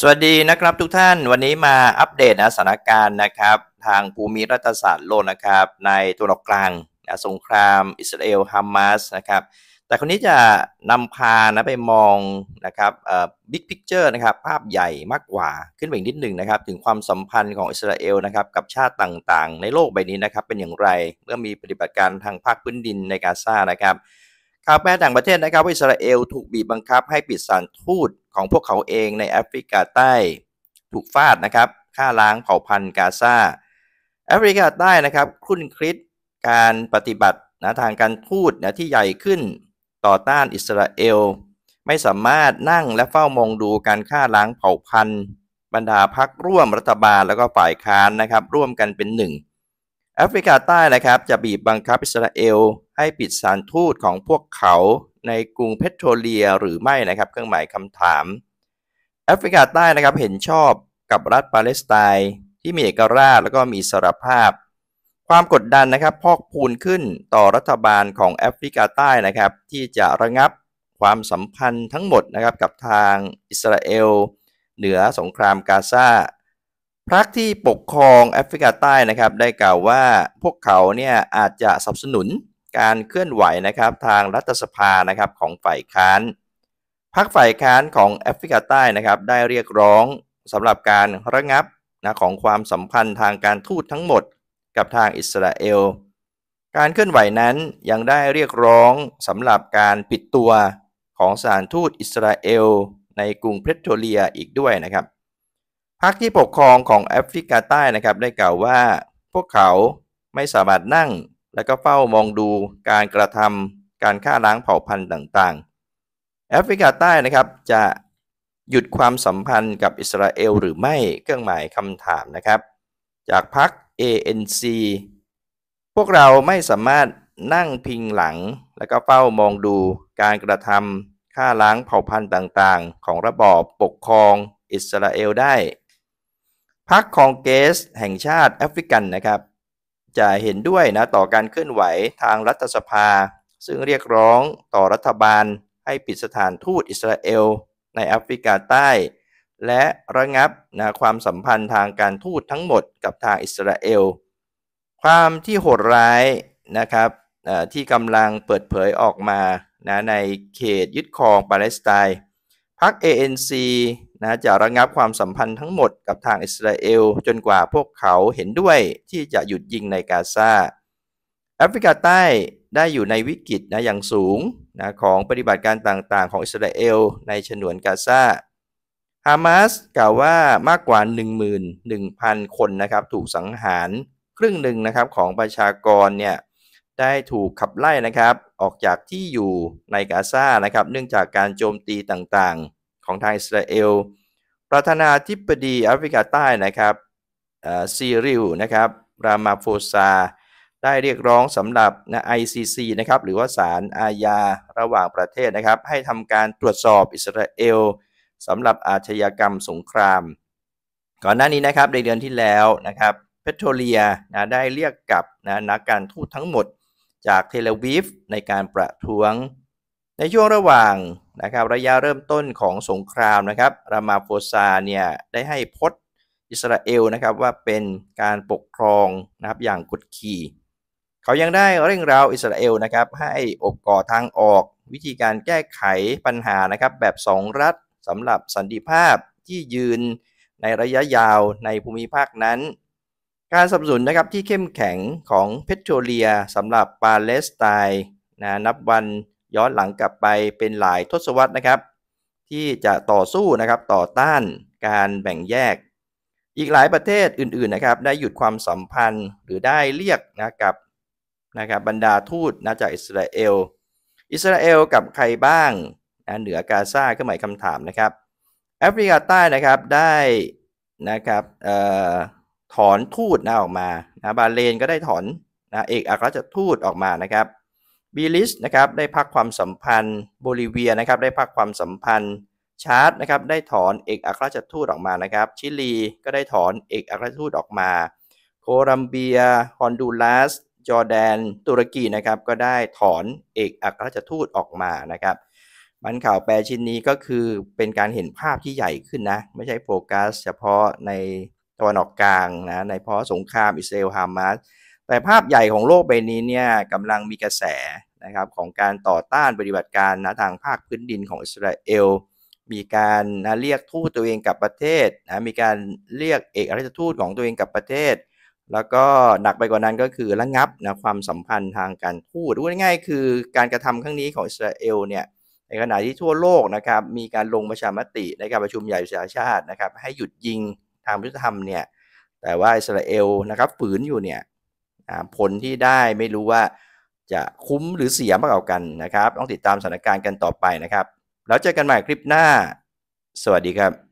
สวัสดีนะครับทุกท่านวันนี้มาอัปเดตนะสถานการณ์นะครับ ทางภูมิรัฐศาสตร์โลกนะครับ ในตัวกลางนะสงคราม อิสราเอลฮามาสนะครับแต่คนนี้จะนำพานะไปมองนะครับบิ๊กพิกเจอร์นะครับ ภาพใหญ่มากกว่าขึ้นไปอีกนิดหนึ่งนะครับถึงความสัมพันธ์ของอิสราเอลนะครับกับชาติต่างๆ ในโลกใบนี้นะครับเป็นอย่างไร เมื่อมีปฏิบัติการทางภาคพื้นดินในกาซานะครับครับแม้ต่างประเทศนะครับอิสราเอลถูกบีบบังคับให้ปิดสารทูตของพวกเขาเองในแอฟริกาใต้ถูกฟาดนะครับฆ่าล้างเผ่าพันธุ์กาซาแอฟริกาใต้นะครับคุ้นคลิดการปฏิบัตินะทางการทูตนะที่ใหญ่ขึ้นต่อต้านอิสราเอล ไม่สามารถนั่งและเฝ้ามองดูการฆ่าล้างเผ่าพันธุ์ บรรดาพักร่วมรัฐบาลแล้วก็ฝ่ายค้านนะครับร่วมกันเป็นหนึ่งแอฟริกาใต้นะครับจะบีบบังคับอิสราเอลให้ปิดสถานทูตของพวกเขาในกรุงเพชรโทรเลียหรือไม่นะครับเครื่องหมายคำถาม แอฟริกาใต้นะครับเห็นชอบกับรัฐปาเลสไตน์ที่มีเอกราชแล้วก็มีสรภาพ ความกดดันนะครับพอกพูนขึ้นต่อรัฐบาลของแอฟริกาใต้นะครับที่จะระงับความสัมพันธ์ทั้งหมดนะครับกับทางอิสราเอลเหนือสงครามกาซาพรรคที่ปกครองแอฟริกาใต้นะครับ ได้กล่าวว่าพวกเขาเนี่ยอาจจะสนับสนุนการเคลื่อนไหวนะครับทางรัฐสภานะครับของฝ่ายค้านพรรคฝ่ายค้านของแอฟริกาใต้นะครับ ได้เรียกร้องสำหรับการระงับนะของความสัมพันธ์ทางการทูตทั้งหมดกับทางอิสราเอล การเคลื่อนไหวนั้นยังได้เรียกร้องสำหรับการปิดตัวของสถานทูตอิสราเอล ในกรุงเพชรโทเลียอีกด้วยนะครับพรรคที่ปกครองของแอฟริกาใต้นะ ครับได้กล่าวว่า พวกเขาไม่สามารถนั่งและก็เฝ้ามองดูการกระทำการฆ่าล้างเผ่าพันธุ์ต่างๆ แอฟริกาใต้นะครับ จะหยุดความสัมพันธ์กับอิสราเอลหรือไม่เครื่องหมายคำถามนะครับ จากพรรค ANC พวกเราไม่สามารถนั่งพิงหลังและก็เฝ้ามองดูการกระทำฆ่าล้างเผ่าพันธุ์ต่างๆ ของระบอบปกครองอิสราเอลได้พรรคคองเกส แห่งชาติแอฟริกันนะครับจะเห็นด้วยนะต่อการเคลื่อนไหวทางรัฐสภา ซึ่งเรียกร้องต่อรัฐบาลให้ปิดสถานทูตอิสราเอลในแอฟริกาใต้ และระงับนะความสัมพันธ์ทางการทูตทั้งหมดกับทางอิสราเอล ความที่โหดร้ายนะครับที่กำลังเปิดเผยออกมานะในเขตยึดครอง ปาเลสไตน์พรรค ANC นะจะระงงับความสัมพันธ์ทั้งหมดกับทางอิสราเอลจนกว่าพวกเขาเห็นด้วยที่จะหยุดยิงในกาซาแอฟริกาใต้ได้อยู่ในวิกฤตนะอย่างสูงนะของปฏิบัติการต่างๆ ของอิสราเอล ในฉนวนกาซา ฮามาสกล่าวว่ามากกว่า 11,000 คนนะครับถูกสังหาร ครึ่งหนึ่งนะครับของประชากรเนี่ยได้ถูกขับไล่นะครับ ออกจากที่อยู่ในกาซานะครับเนื่องจากการโจมตีต่างๆของทางอิสราเอล ประธานาธิบดีแอฟริกาใต้นะครับซีริลนะครับรามาโฟซา ได้เรียกร้องสำหรับ นะ ICC นะครับ หรือว่าศาลอาญาระหว่างประเทศนะครับ ให้ทำการตรวจสอบอิสราเอลสำหรับอาชญากรรมสงคราม ก่อนหน้านี้นะครับ ในเดือนที่แล้วนะครับเพโตรเลียนะได้เรียกกับนะนักการทูตทั้งหมดจากเทเลวิฟในการประท้วงในช่วงระหว่างนะครับระยะเริ่มต้นของสงครามนะครับ รามาโฟซาเนี่ยได้ให้พศอิสราเอลนะครับว่าเป็นการปกครองนะครับอย่างกดขี่ เขายังได้เร่งร้าอิสราเอลนะครับให้อบก่อทางออกวิธีการแก้ไขปัญหานะครับ แบบสองรัฐสำหรับสันติภาพที่ยืนในระยะยาวในภูมิภาคนั้น การสนับสนุนนะครับที่เข้มแข็งของเพโตรเลียสำหรับปาเลสไตน์นะนับวันย้อนหลังกลับไปเป็นหลายทศวรรษนะครับ ที่จะต่อสู้นะครับต่อต้านการแบ่งแยก อีกหลายประเทศอื่นๆนะครับ ได้หยุดความสัมพันธ์หรือได้เรียกนะกับนะครับบรรดาทูตนะจากอิสราเอล อิสราเอลกับใครบ้างนะเหนือกาซาก็หมายคำถามนะครับ แอฟริกาใต้นะครับได้นะครับถอนทูตนะออกมานะบาเลนก็ได้ถอนนะเอกอัครราชทูตออกมานะครับบีลิสนะครับได้พักความสัมพันธ์โบลิเวียนะครับได้พักความสัมพันธ์ชาร์ตนะครับได้ถอนเอกอัครราชทูตออกมานะครับชิลีก็ได้ถอนเอกอัครราชทูตออกมา โคลัมเบียฮอนดูรัสจอร์แดน ตุรกีนะครับก็ได้ถอนเอกอัครราชทูตออกมานะครับบันข่าวแปลชิ้นนี้ก็คือเป็นการเห็นภาพที่ใหญ่ขึ้นนะไม่ใช่โฟกัสเฉพาะในตะวันออกกลางนะในเพราะสงครามอิสราเอลฮามาสแต่ภาพใหญ่ของโลกใบนี้เนี่ยกำลังมีกระแสนะครับของการต่อต้านปฏิบัติการนะทางภาคพื้นดินของอิสราเอลมีการนะเรียกทูตตัวเองกับประเทศนะมีการเรียกเอกอัครราชทูตของตัวเองกับประเทศ แล้วก็หนักไปกว่านั้นก็คือระงับนะความสัมพันธ์ทางการทูตพูดง่ายๆ คือการกระทำครั้งนี้ของอิสราเอลเนี่ยในขณะที่ทั่วโลกนะครับมีการลงประชามติในการประชุมใหญ่สชาชาตินะครับ ให้หยุดยิงทางพิธธรรมเนี่ยแต่ว่าอิสราเอลนะครับฝืนอยู่เนี่ยผลที่ได้ไม่รู้ว่าจะคุ้มหรือเสียมากกว่ากันนะครับ ต้องติดตามสถานการณ์กันต่อไปนะครับ แล้วเจอกันใหม่คลิปหน้า สวัสดีครับ